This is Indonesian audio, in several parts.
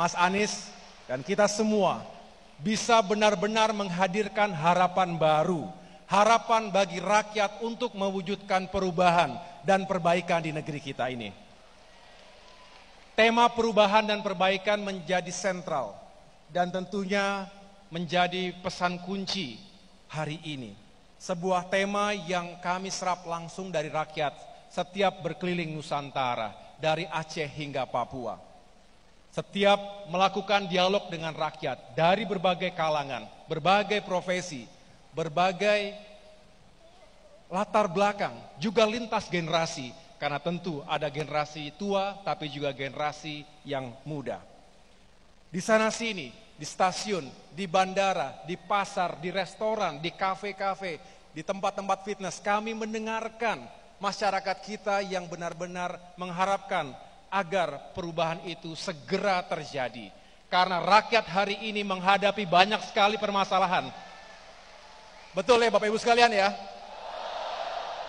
Mas Anies, dan kita semua bisa benar-benar menghadirkan harapan baru, harapan bagi rakyat untuk mewujudkan perubahan dan perbaikan di negeri kita ini. Tema perubahan dan perbaikan menjadi sentral dan tentunya menjadi pesan kunci hari ini. Sebuah tema yang kami serap langsung dari rakyat setiap berkeliling Nusantara, dari Aceh hingga Papua setiap melakukan dialog dengan rakyat dari berbagai kalangan, berbagai profesi, berbagai latar belakang, juga lintas generasi, karena tentu ada generasi tua, tapi juga generasi yang muda. Di sana sini, di stasiun, di bandara, di pasar, di restoran, di kafe-kafe, di tempat-tempat fitness, kami mendengarkan masyarakat kita yang benar-benar mengharapkan agar perubahan itu segera terjadi. Karena rakyat hari ini menghadapi banyak sekali permasalahan. Betul ya Bapak Ibu sekalian ya?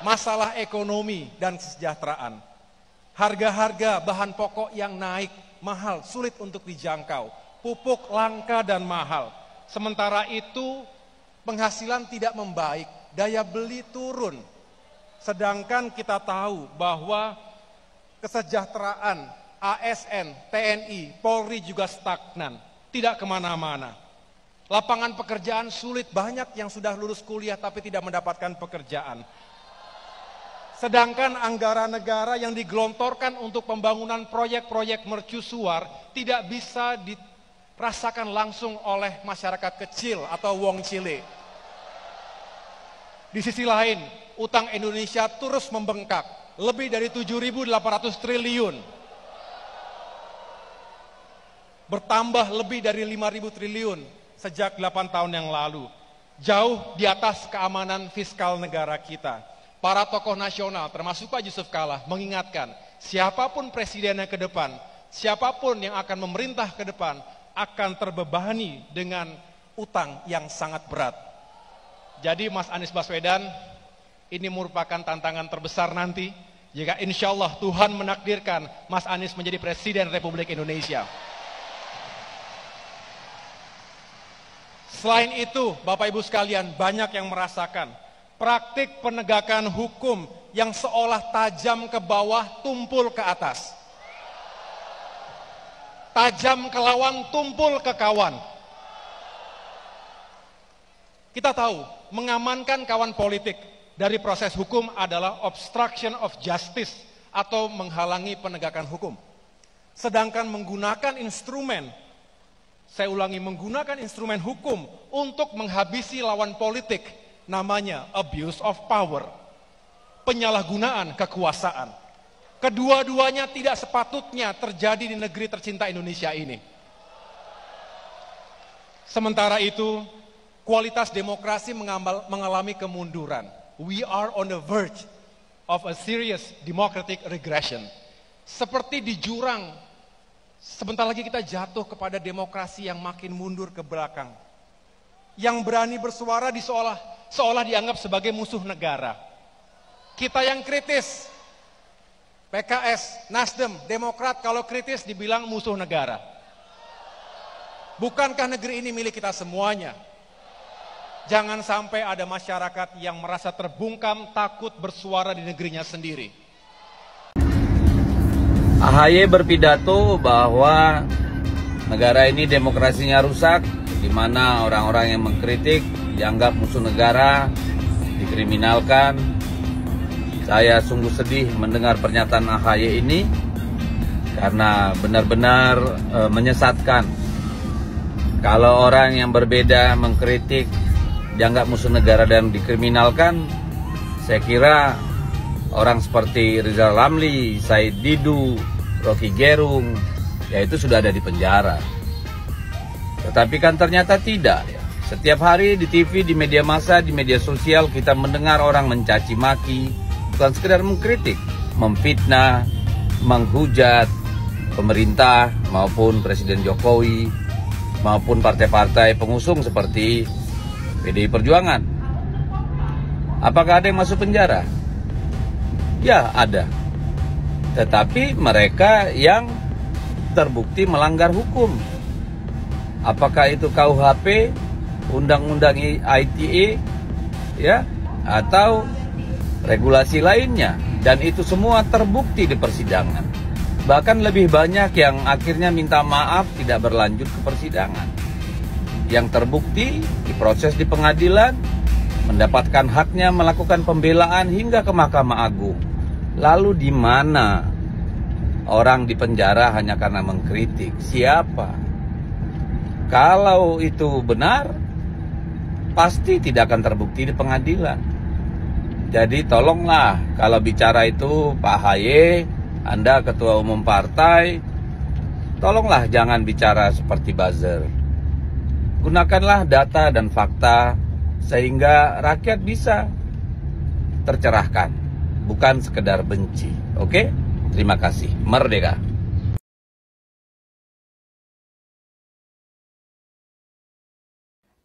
Masalah ekonomi dan kesejahteraan. Harga-harga bahan pokok yang naik, mahal, sulit untuk dijangkau. Pupuk langka dan mahal. Sementara itu penghasilan tidak membaik, daya beli turun. Sedangkan kita tahu bahwa kesejahteraan, ASN, TNI, Polri juga stagnan, tidak kemana-mana. Lapangan pekerjaan sulit, banyak yang sudah lulus kuliah tapi tidak mendapatkan pekerjaan. Sedangkan anggaran negara yang digelontorkan untuk pembangunan proyek-proyek mercusuar tidak bisa dirasakan langsung oleh masyarakat kecil atau wong cile. Di sisi lain, utang Indonesia terus membengkak lebih dari 7.800 triliun. Bertambah lebih dari 5.000 triliun sejak 8 tahun yang lalu. Jauh di atas keamanan fiskal negara kita. Para tokoh nasional termasuk Pak Yusuf Kala mengingatkan siapapun presidennya ke depan, siapapun yang akan memerintah ke depan akan terbebani dengan utang yang sangat berat. Jadi Mas Anies Baswedan, ini merupakan tantangan terbesar nanti jika insya Allah Tuhan menakdirkan Mas Anies menjadi Presiden Republik Indonesia. Selain itu, Bapak Ibu sekalian, banyak yang merasakan praktik penegakan hukum yang seolah tajam ke bawah, tumpul ke atas. Tajam ke lawan, tumpul ke kawan. Kita tahu, mengamankan kawan politik dari proses hukum adalah obstruction of justice atau menghalangi penegakan hukum. Sedangkan menggunakan instrumen, saya ulangi menggunakan instrumen hukum untuk menghabisi lawan politik namanya abuse of power. Penyalahgunaan kekuasaan. Kedua-duanya tidak sepatutnya terjadi di negeri tercinta Indonesia ini. Sementara itu, kualitas demokrasi mengalami kemunduran we are on the verge of a serious democratic regression. Seperti di jurang, sebentar lagi kita jatuh kepada demokrasi yang makin mundur ke belakang. Yang berani bersuara di seolah, seolah dianggap sebagai musuh negara. Kita yang kritis, PKS, Nasdem, Demokrat kalau kritis dibilang musuh negara. Bukankah negeri ini milik kita semuanya? Jangan sampai ada masyarakat yang merasa terbungkam takut bersuara di negerinya sendiri. AHY berpidato bahwa negara ini demokrasinya rusak, di mana orang-orang yang mengkritik dianggap musuh negara, dikriminalkan. Saya sungguh sedih mendengar pernyataan AHY ini karena benar-benar e, menyesatkan. Kalau orang yang berbeda mengkritik dianggap musuh negara dan dikriminalkan, saya kira orang seperti Rizal Ramli, Said Didu, Rocky Gerung, ya itu sudah ada di penjara. Tetapi kan ternyata tidak. Ya. Setiap hari di TV, di media massa, di media sosial kita mendengar orang mencaci maki, bukan sekedar mengkritik, memfitnah, menghujat pemerintah maupun Presiden Jokowi maupun partai-partai pengusung seperti PDI Perjuangan. Apakah ada yang masuk penjara? Ya, ada. Tetapi mereka yang terbukti melanggar hukum. Apakah itu KUHP, undang-undang ITE, ya, atau regulasi lainnya dan itu semua terbukti di persidangan. Bahkan lebih banyak yang akhirnya minta maaf tidak berlanjut ke persidangan yang terbukti diproses di pengadilan, mendapatkan haknya melakukan pembelaan hingga ke Mahkamah Agung. Lalu di mana orang di penjara hanya karena mengkritik? Siapa? Kalau itu benar, pasti tidak akan terbukti di pengadilan. Jadi tolonglah kalau bicara itu Pak Haye, Anda ketua umum partai, tolonglah jangan bicara seperti buzzer. Gunakanlah data dan fakta sehingga rakyat bisa tercerahkan, bukan sekedar benci. Oke? Terima kasih. Merdeka.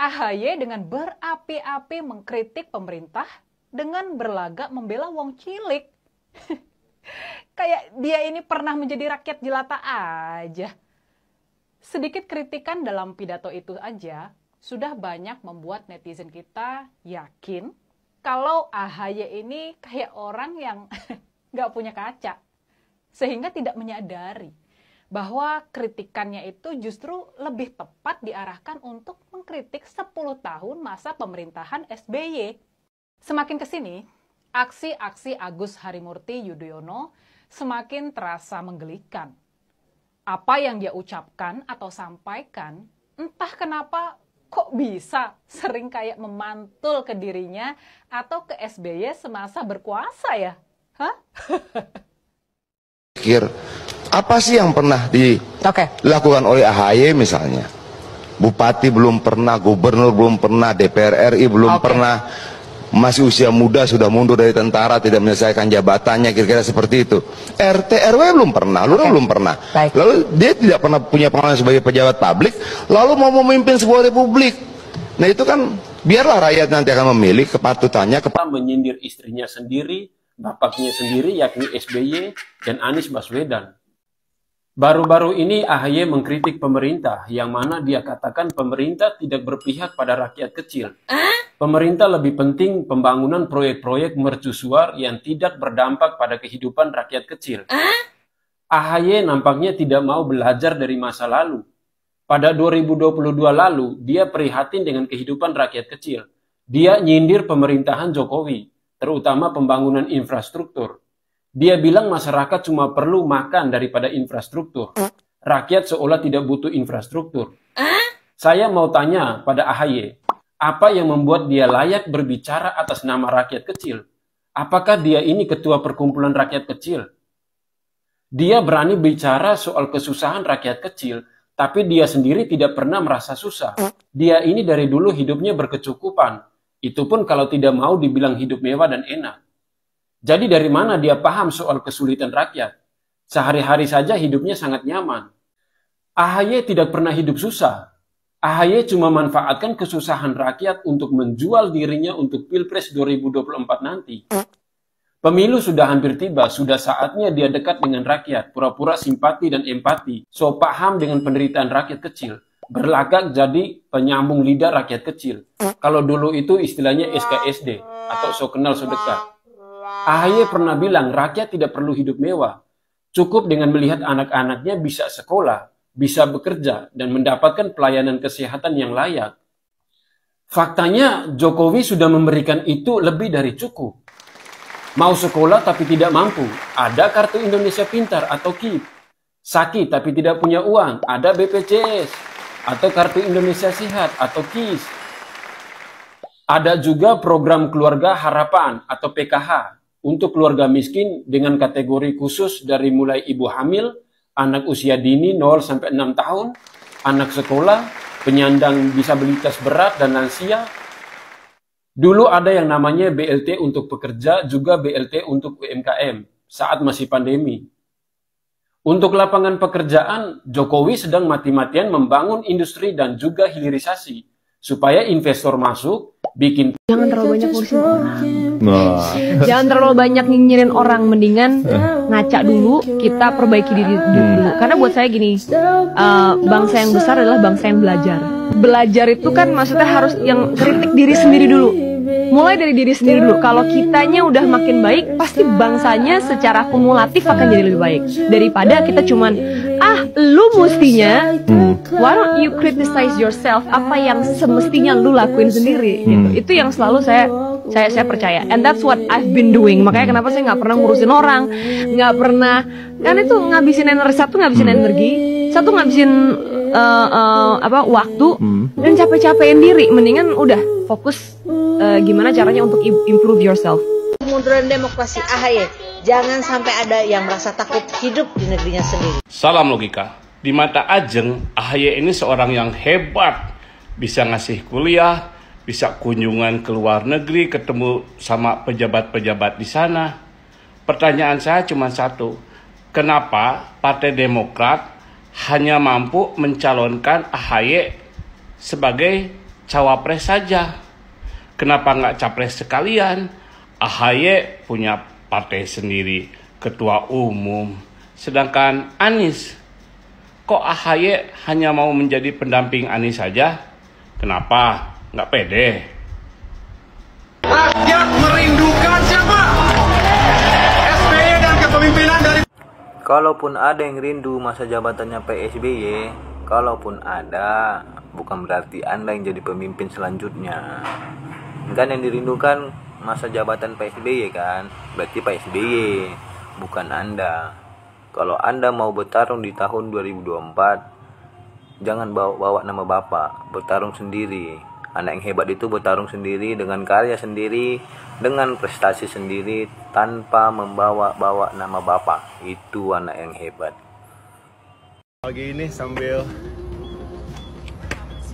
AHY dengan berapi-api mengkritik pemerintah dengan berlagak membela wong cilik. Kayak dia ini pernah menjadi rakyat jelata aja. Sedikit kritikan dalam pidato itu aja sudah banyak membuat netizen kita yakin kalau AHY ini kayak orang yang nggak punya kaca. Sehingga tidak menyadari bahwa kritikannya itu justru lebih tepat diarahkan untuk mengkritik 10 tahun masa pemerintahan SBY. Semakin ke sini, aksi-aksi Agus Harimurti Yudhoyono semakin terasa menggelikan apa yang dia ucapkan atau sampaikan, entah kenapa kok bisa sering kayak memantul ke dirinya atau ke SBY semasa berkuasa ya? Hah? Pikir, apa sih yang pernah dilakukan oleh AHY misalnya? Bupati belum pernah, gubernur belum pernah, DPR RI belum okay. pernah, masih usia muda sudah mundur dari tentara tidak menyelesaikan jabatannya kira-kira seperti itu RT RW belum pernah lalu belum pernah Baik. lalu dia tidak pernah punya pengalaman sebagai pejabat publik lalu mau memimpin sebuah republik nah itu kan biarlah rakyat nanti akan memilih kepatutannya kepada menyindir istrinya sendiri bapaknya sendiri yakni SBY dan Anies Baswedan Baru-baru ini AHY mengkritik pemerintah yang mana dia katakan pemerintah tidak berpihak pada rakyat kecil. Pemerintah lebih penting pembangunan proyek-proyek mercusuar yang tidak berdampak pada kehidupan rakyat kecil. AHY nampaknya tidak mau belajar dari masa lalu. Pada 2022 lalu, dia prihatin dengan kehidupan rakyat kecil. Dia nyindir pemerintahan Jokowi, terutama pembangunan infrastruktur dia bilang masyarakat cuma perlu makan daripada infrastruktur. Rakyat seolah tidak butuh infrastruktur. Saya mau tanya pada AHY, apa yang membuat dia layak berbicara atas nama rakyat kecil? Apakah dia ini ketua perkumpulan rakyat kecil? Dia berani bicara soal kesusahan rakyat kecil, tapi dia sendiri tidak pernah merasa susah. Dia ini dari dulu hidupnya berkecukupan. Itu pun kalau tidak mau dibilang hidup mewah dan enak. Jadi dari mana dia paham soal kesulitan rakyat? Sehari-hari saja hidupnya sangat nyaman. AHY tidak pernah hidup susah. AHY cuma manfaatkan kesusahan rakyat untuk menjual dirinya untuk Pilpres 2024 nanti. Pemilu sudah hampir tiba, sudah saatnya dia dekat dengan rakyat, pura-pura simpati dan empati, so paham dengan penderitaan rakyat kecil, berlagak jadi penyambung lidah rakyat kecil. Kalau dulu itu istilahnya SKSD atau so kenal so dekat. AHY pernah bilang rakyat tidak perlu hidup mewah. Cukup dengan melihat anak-anaknya bisa sekolah, bisa bekerja, dan mendapatkan pelayanan kesehatan yang layak. Faktanya Jokowi sudah memberikan itu lebih dari cukup. Mau sekolah tapi tidak mampu, ada Kartu Indonesia Pintar atau KIP. Sakit tapi tidak punya uang, ada BPJS. Atau Kartu Indonesia Sehat atau KIS. Ada juga program keluarga harapan atau PKH untuk keluarga miskin dengan kategori khusus dari mulai ibu hamil, anak usia dini 0 sampai 6 tahun, anak sekolah, penyandang disabilitas berat dan lansia. Dulu ada yang namanya BLT untuk pekerja, juga BLT untuk UMKM saat masih pandemi. Untuk lapangan pekerjaan, Jokowi sedang mati-matian membangun industri dan juga hilirisasi supaya investor masuk bikin jangan terlalu banyak kursi orang nah. jangan terlalu banyak nyinyirin orang mendingan ngaca dulu kita perbaiki diri hmm. dulu karena buat saya gini uh, bangsa yang besar adalah bangsa yang belajar belajar itu kan maksudnya harus yang kritik diri sendiri dulu mulai dari diri sendiri dulu kalau kitanya udah makin baik pasti bangsanya secara kumulatif akan jadi lebih baik daripada kita cuman ah lu mestinya why don't you criticize yourself apa yang semestinya lu lakuin sendiri gitu. hmm. gitu itu yang selalu saya saya saya percaya and that's what I've been doing makanya kenapa saya nggak pernah ngurusin orang nggak pernah kan itu ngabisin energi satu ngabisin hmm. energi satu ngabisin uh, uh, apa waktu hmm. dan capek-capekin diri mendingan udah fokus uh, gimana caranya untuk improve yourself kemunduran demokrasi AHY. Jangan sampai ada yang merasa takut hidup di negerinya sendiri. Salam logika. Di mata Ajeng, AHY ini seorang yang hebat. Bisa ngasih kuliah, bisa kunjungan ke luar negeri, ketemu sama pejabat-pejabat di sana. Pertanyaan saya cuma satu. Kenapa Partai Demokrat hanya mampu mencalonkan AHY sebagai cawapres saja? Kenapa nggak capres sekalian? AHY punya partai sendiri, ketua umum. Sedangkan Anies, kok AHY hanya mau menjadi pendamping Anies saja? Kenapa? Nggak pede. Rakyat merindukan siapa? SBY dan kepemimpinan dari... Kalaupun ada yang rindu masa jabatannya PSBY, kalaupun ada, bukan berarti Anda yang jadi pemimpin selanjutnya. Kan yang dirindukan masa jabatan Pak SBY kan berarti Pak SBY bukan Anda kalau Anda mau bertarung di tahun 2024 jangan bawa, bawa nama Bapak bertarung sendiri anak yang hebat itu bertarung sendiri dengan karya sendiri dengan prestasi sendiri tanpa membawa-bawa nama Bapak itu anak yang hebat pagi ini sambil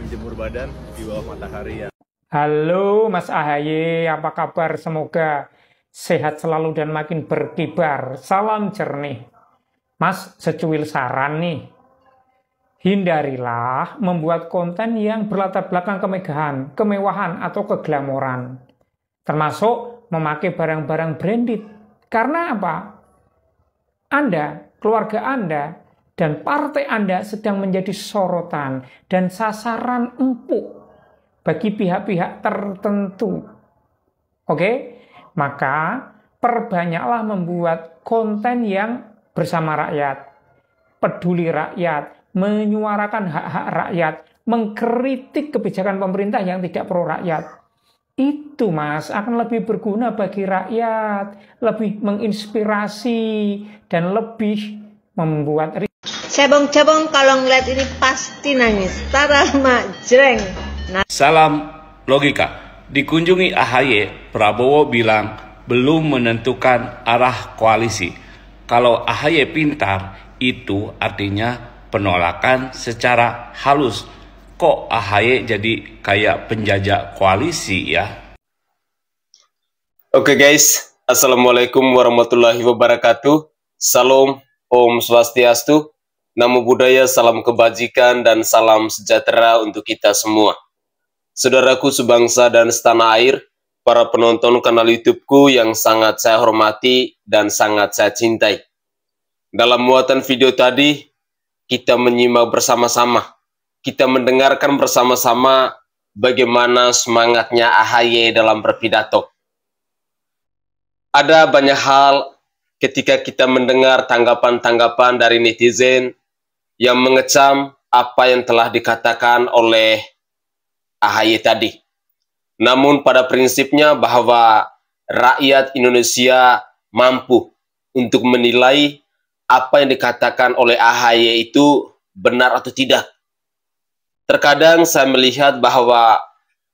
menjemur badan di bawah matahari ya Halo Mas Ahaye, apa kabar? Semoga sehat selalu dan makin berkibar. Salam jernih. Mas, secuil saran nih. Hindarilah membuat konten yang berlatar belakang kemegahan, kemewahan, atau keglamoran. Termasuk memakai barang-barang branded. Karena apa? Anda, keluarga Anda, dan partai Anda sedang menjadi sorotan dan sasaran empuk bagi pihak-pihak tertentu. Oke? Maka perbanyaklah membuat konten yang bersama rakyat, peduli rakyat, menyuarakan hak-hak rakyat, mengkritik kebijakan pemerintah yang tidak pro rakyat. Itu mas akan lebih berguna bagi rakyat, lebih menginspirasi dan lebih membuat Cebong-cebong kalau ngeliat ini pasti nangis. Tara mak jreng. Nah. Salam logika. Dikunjungi AHY, Prabowo bilang belum menentukan arah koalisi. Kalau AHY pintar, itu artinya penolakan secara halus. Kok AHY jadi kayak penjajah koalisi ya? Oke guys, Assalamualaikum warahmatullahi wabarakatuh. Salam, Om Swastiastu. Namo Buddhaya, salam kebajikan dan salam sejahtera untuk kita semua. Saudaraku sebangsa dan setanah air, para penonton kanal YouTubeku yang sangat saya hormati dan sangat saya cintai. Dalam muatan video tadi, kita menyimak bersama-sama, kita mendengarkan bersama-sama bagaimana semangatnya AHY dalam berpidato. Ada banyak hal ketika kita mendengar tanggapan-tanggapan dari netizen yang mengecam apa yang telah dikatakan oleh AHY tadi. Namun pada prinsipnya bahwa rakyat Indonesia mampu untuk menilai apa yang dikatakan oleh AHY itu benar atau tidak. Terkadang saya melihat bahwa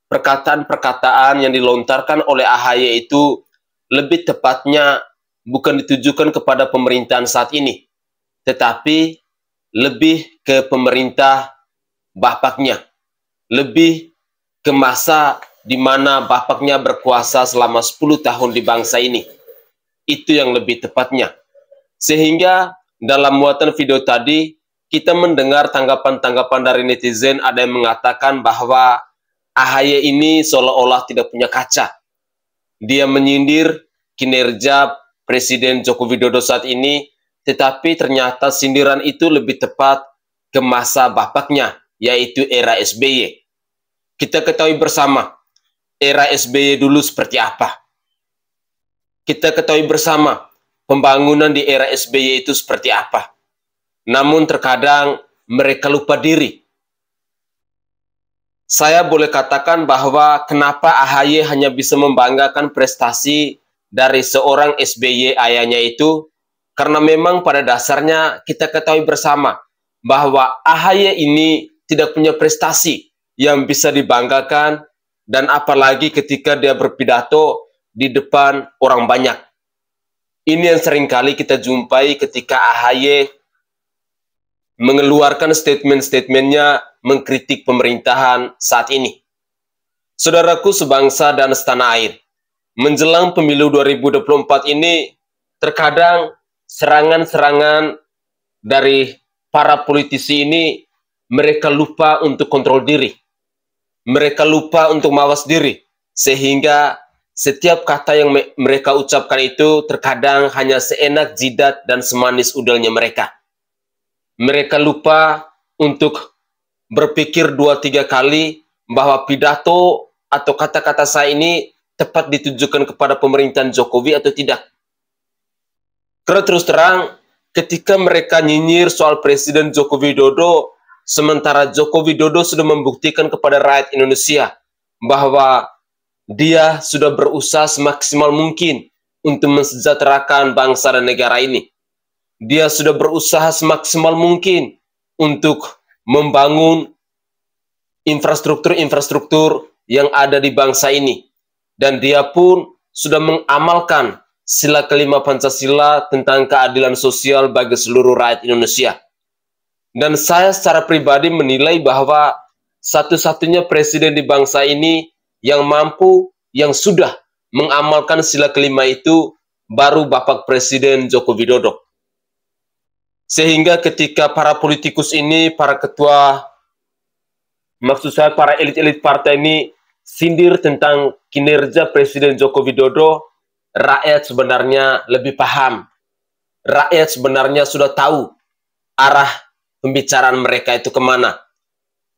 perkataan-perkataan yang dilontarkan oleh AHY itu lebih tepatnya bukan ditujukan kepada pemerintahan saat ini, tetapi lebih ke pemerintah bapaknya, lebih ke masa di mana bapaknya berkuasa selama 10 tahun di bangsa ini. Itu yang lebih tepatnya. Sehingga dalam muatan video tadi, kita mendengar tanggapan-tanggapan dari netizen ada yang mengatakan bahwa AHY ini seolah-olah tidak punya kaca. Dia menyindir kinerja Presiden Joko Widodo saat ini, tetapi ternyata sindiran itu lebih tepat ke masa bapaknya, yaitu era SBY. Kita ketahui bersama era SBY dulu seperti apa. Kita ketahui bersama pembangunan di era SBY itu seperti apa. Namun terkadang mereka lupa diri. Saya boleh katakan bahwa kenapa AHY hanya bisa membanggakan prestasi dari seorang SBY ayahnya itu karena memang pada dasarnya kita ketahui bersama bahwa AHY ini tidak punya prestasi yang bisa dibanggakan dan apalagi ketika dia berpidato di depan orang banyak. Ini yang seringkali kita jumpai ketika AHY mengeluarkan statement-statementnya mengkritik pemerintahan saat ini. Saudaraku sebangsa dan setanah air, menjelang pemilu 2024 ini terkadang serangan-serangan dari para politisi ini mereka lupa untuk kontrol diri mereka lupa untuk mawas diri sehingga setiap kata yang me mereka ucapkan itu terkadang hanya seenak jidat dan semanis udelnya mereka. Mereka lupa untuk berpikir dua tiga kali bahwa pidato atau kata-kata saya ini tepat ditujukan kepada pemerintahan Jokowi atau tidak. Karena terus terang, ketika mereka nyinyir soal Presiden Jokowi Dodo, Sementara Joko Widodo sudah membuktikan kepada rakyat Indonesia bahwa dia sudah berusaha semaksimal mungkin untuk mensejahterakan bangsa dan negara ini. Dia sudah berusaha semaksimal mungkin untuk membangun infrastruktur-infrastruktur yang ada di bangsa ini. Dan dia pun sudah mengamalkan sila kelima Pancasila tentang keadilan sosial bagi seluruh rakyat Indonesia. Dan saya secara pribadi menilai bahwa satu-satunya presiden di bangsa ini yang mampu, yang sudah mengamalkan sila kelima itu baru Bapak Presiden Joko Widodo. Sehingga ketika para politikus ini, para ketua, maksud saya para elit-elit partai ini sindir tentang kinerja Presiden Joko Widodo, rakyat sebenarnya lebih paham. Rakyat sebenarnya sudah tahu arah pembicaraan mereka itu kemana.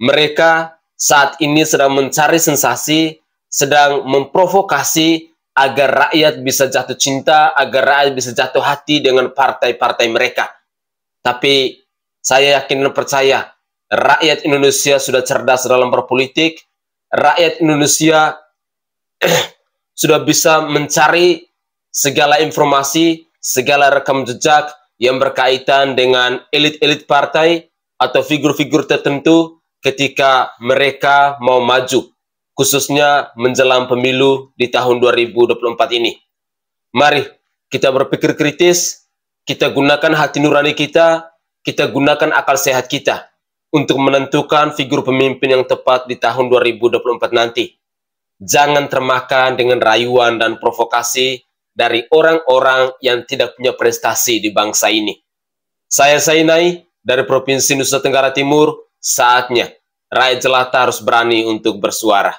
Mereka saat ini sedang mencari sensasi, sedang memprovokasi agar rakyat bisa jatuh cinta, agar rakyat bisa jatuh hati dengan partai-partai mereka. Tapi saya yakin dan percaya, rakyat Indonesia sudah cerdas dalam berpolitik, rakyat Indonesia sudah bisa mencari segala informasi, segala rekam jejak, yang berkaitan dengan elit-elit partai atau figur-figur tertentu ketika mereka mau maju, khususnya menjelang pemilu di tahun 2024 ini. Mari kita berpikir kritis, kita gunakan hati nurani kita, kita gunakan akal sehat kita untuk menentukan figur pemimpin yang tepat di tahun 2024 nanti. Jangan termakan dengan rayuan dan provokasi dari orang-orang yang tidak punya prestasi di bangsa ini. Saya Sainai dari Provinsi Nusa Tenggara Timur, saatnya rakyat jelata harus berani untuk bersuara.